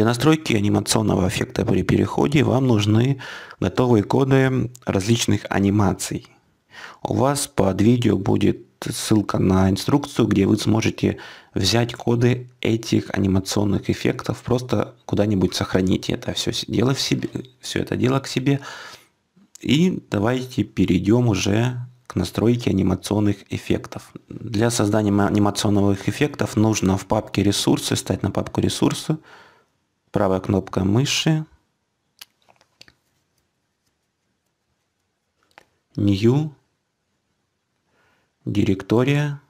Для настройки анимационного эффекта при переходе вам нужны готовые коды различных анимаций. У вас под видео будет ссылка на инструкцию, где вы сможете взять коды этих анимационных эффектов, просто куда-нибудь сохранить это все дело в себе, все это дело к себе. И давайте перейдем уже к настройке анимационных эффектов. Для создания анимационных эффектов нужно в папке ресурсы, стать на папку ресурсы, правая кнопка мыши, New, директория,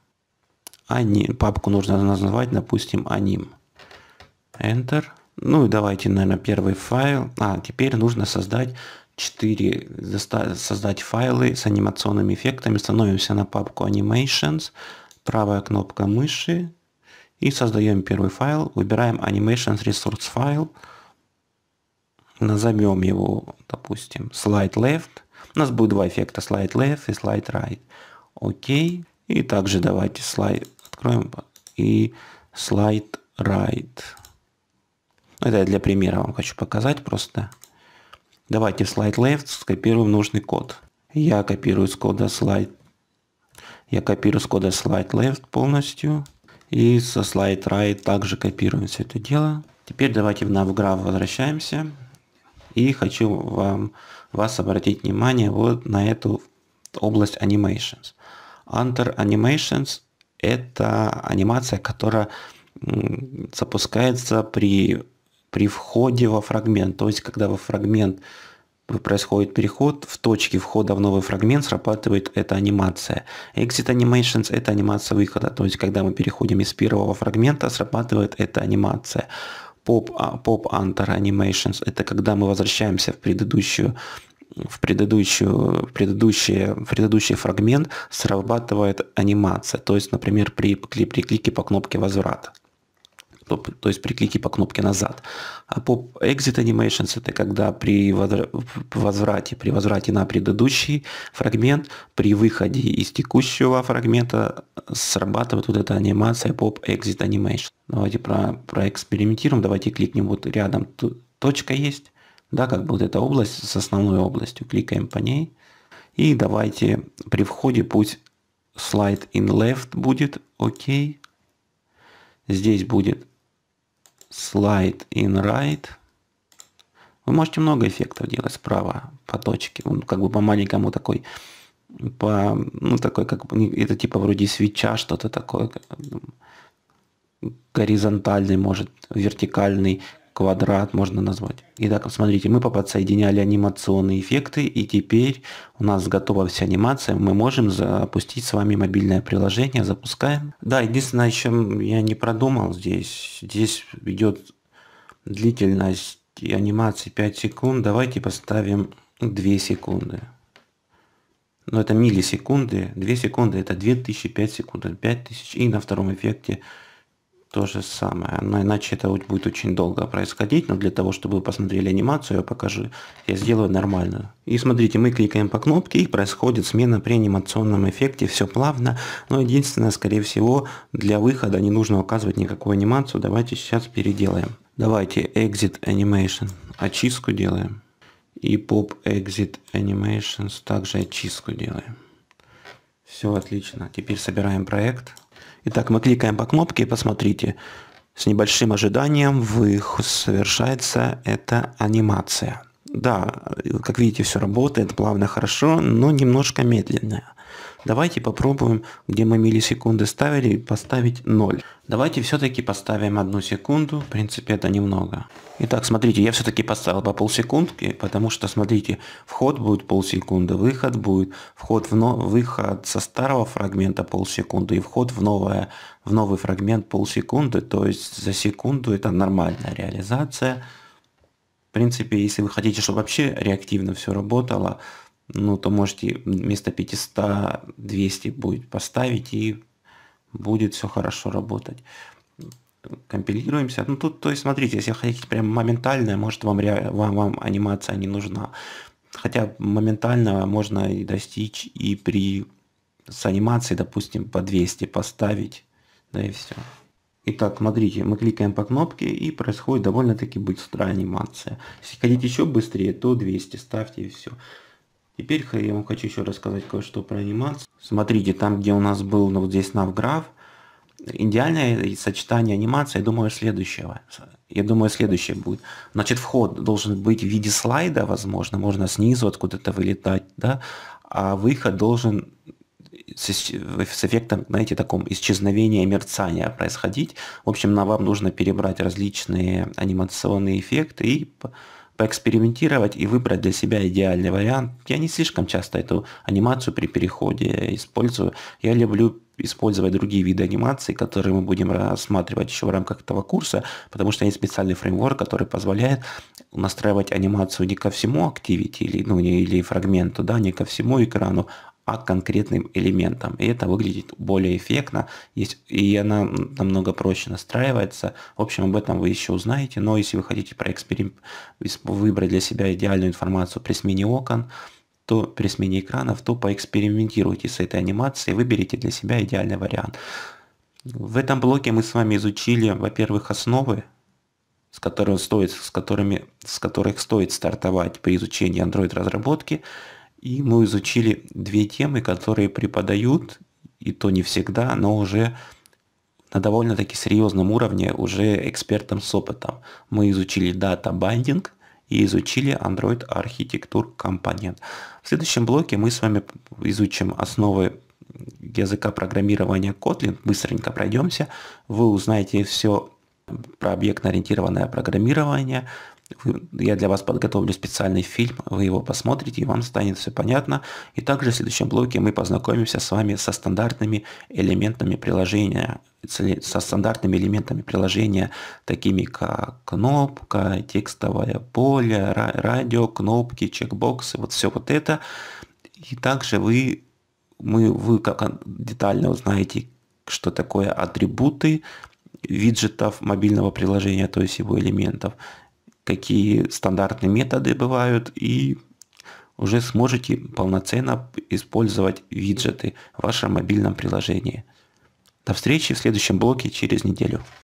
аним. папку нужно назвать, допустим, аним. Enter. Ну и давайте, наверное, первый файл. А, теперь нужно создать 4, создать файлы с анимационными эффектами. Становимся на папку Animations, правая кнопка мыши, и создаем первый файл, выбираем Animations Resource файл, назовем его, допустим, Slide Left. У нас будет два эффекта, Slide Left и Slide Right. Окей. И также давайте слайд откроем и Slide Right. Ну, это я для примера вам хочу показать просто. Давайте в слайд left скопируем нужный код. Я копирую с кода слайд. Я копирую с кода слайд left полностью. И со слайд right также копируем все это дело. Теперь давайте в NavGraph возвращаемся. И хочу вам, вас обратить внимание вот на эту область Animations. Enter Animations – это анимация, которая запускается при, при входе во фрагмент. То есть, когда вы фрагмент происходит переход в точке входа в новый фрагмент, срабатывает эта анимация. Exit Animations – это анимация выхода, то есть когда мы переходим из первого фрагмента, срабатывает эта анимация. Pop, а, pop enter Animations – это когда мы возвращаемся в предыдущую в, предыдущую, в, предыдущий, в предыдущий фрагмент срабатывает анимация, то есть, например, при, при, при клике по кнопке возврата то есть при клике по кнопке «Назад». А Pop Exit Animations – это когда при возврате, при возврате на предыдущий фрагмент, при выходе из текущего фрагмента срабатывает вот эта анимация Pop Exit Animation. Давайте про, проэкспериментируем, давайте кликнем вот рядом, точка есть, да, как бы вот эта область с основной областью, кликаем по ней. И давайте при входе пусть слайд in left будет, окей. Здесь будет slide in right. Вы можете много эффектов делать справа по точке. Он как бы по маленькому такой, по, ну такой как бы, это типа вроде свеча, что-то такое. Горизонтальный, может, вертикальный, квадрат можно назвать. Итак, смотрите, мы подсоединяли анимационные эффекты, и теперь у нас готова вся анимация. Мы можем запустить с вами мобильное приложение, запускаем. Да, единственное, чем я не продумал здесь. Здесь идет длительность анимации 5 секунд. Давайте поставим 2 секунды. Но ну, это миллисекунды. 2 секунды это 2000, 5 секунд, 5000. И на втором эффекте то же самое. Но иначе это будет очень долго происходить. Но для того, чтобы вы посмотрели анимацию, я покажу. Я сделаю нормально. И смотрите, мы кликаем по кнопке и происходит смена при анимационном эффекте. Все плавно. Но единственное, скорее всего, для выхода не нужно указывать никакую анимацию. Давайте сейчас переделаем. Давайте Exit Animation. Очистку делаем. И Pop Exit Animations также очистку делаем. Все отлично. Теперь собираем проект. Итак, мы кликаем по кнопке и посмотрите, с небольшим ожиданием вы совершается эта анимация. Да, как видите, все работает плавно, хорошо, но немножко медленно. Давайте попробуем, где мы миллисекунды ставили, поставить 0. Давайте все-таки поставим одну секунду, в принципе это немного. Итак, смотрите, я все-таки поставил по полсекундки, потому что, смотрите, вход будет полсекунды, выход будет, вход в но... выход со старого фрагмента полсекунды и вход в, новое, в новый фрагмент полсекунды, то есть за секунду это нормальная реализация. В принципе, если вы хотите, чтобы вообще реактивно все работало, ну, то можете вместо 500 200 будет поставить, и будет все хорошо работать. Компилируемся. Ну, тут, то есть, смотрите, если хотите прям моментальное, может, вам, вам, вам анимация не нужна. Хотя моментального можно и достичь, и при с анимацией, допустим, по 200 поставить, да и все. Итак, смотрите, мы кликаем по кнопке и происходит довольно-таки быстрая анимация. Если хотите еще быстрее, то 200 ставьте и все. Теперь я вам хочу еще рассказать кое-что про анимацию. Смотрите, там где у нас был ну, вот здесь навграф, идеальное сочетание анимации, я думаю, следующего. Я думаю, следующее будет. Значит, вход должен быть в виде слайда, возможно, можно снизу откуда-то вылетать, да, а выход должен с, с эффектом, знаете, таком исчезновения мерцания происходить. В общем, на вам нужно перебрать различные анимационные эффекты и поэкспериментировать и выбрать для себя идеальный вариант. Я не слишком часто эту анимацию при переходе использую. Я люблю использовать другие виды анимации, которые мы будем рассматривать еще в рамках этого курса, потому что есть специальный фреймворк, который позволяет настраивать анимацию не ко всему Activity или, ну, или фрагменту, да, не ко всему экрану, а к конкретным элементам. И это выглядит более эффектно, и она намного проще настраивается. В общем, об этом вы еще узнаете, но если вы хотите проэксперим... выбрать для себя идеальную информацию при смене окон, то при смене экранов, то поэкспериментируйте с этой анимацией, выберите для себя идеальный вариант. В этом блоке мы с вами изучили, во-первых, основы, с, которыми стоит, с, которыми, с которых стоит стартовать при изучении Android-разработки, и мы изучили две темы, которые преподают, и то не всегда, но уже на довольно-таки серьезном уровне, уже экспертам с опытом. Мы изучили Data Binding и изучили Android архитектур компонент. В следующем блоке мы с вами изучим основы языка программирования Kotlin, быстренько пройдемся, вы узнаете все про объектно-ориентированное программирование. Я для вас подготовлю специальный фильм, вы его посмотрите, и вам станет все понятно. И также в следующем блоке мы познакомимся с вами со стандартными элементами приложения, со стандартными элементами приложения, такими как кнопка, текстовое поле, радио, кнопки, чекбоксы, вот все вот это. И также вы, мы, вы как детально узнаете, что такое атрибуты, виджетов мобильного приложения, то есть его элементов, какие стандартные методы бывают и уже сможете полноценно использовать виджеты в вашем мобильном приложении. До встречи в следующем блоке через неделю.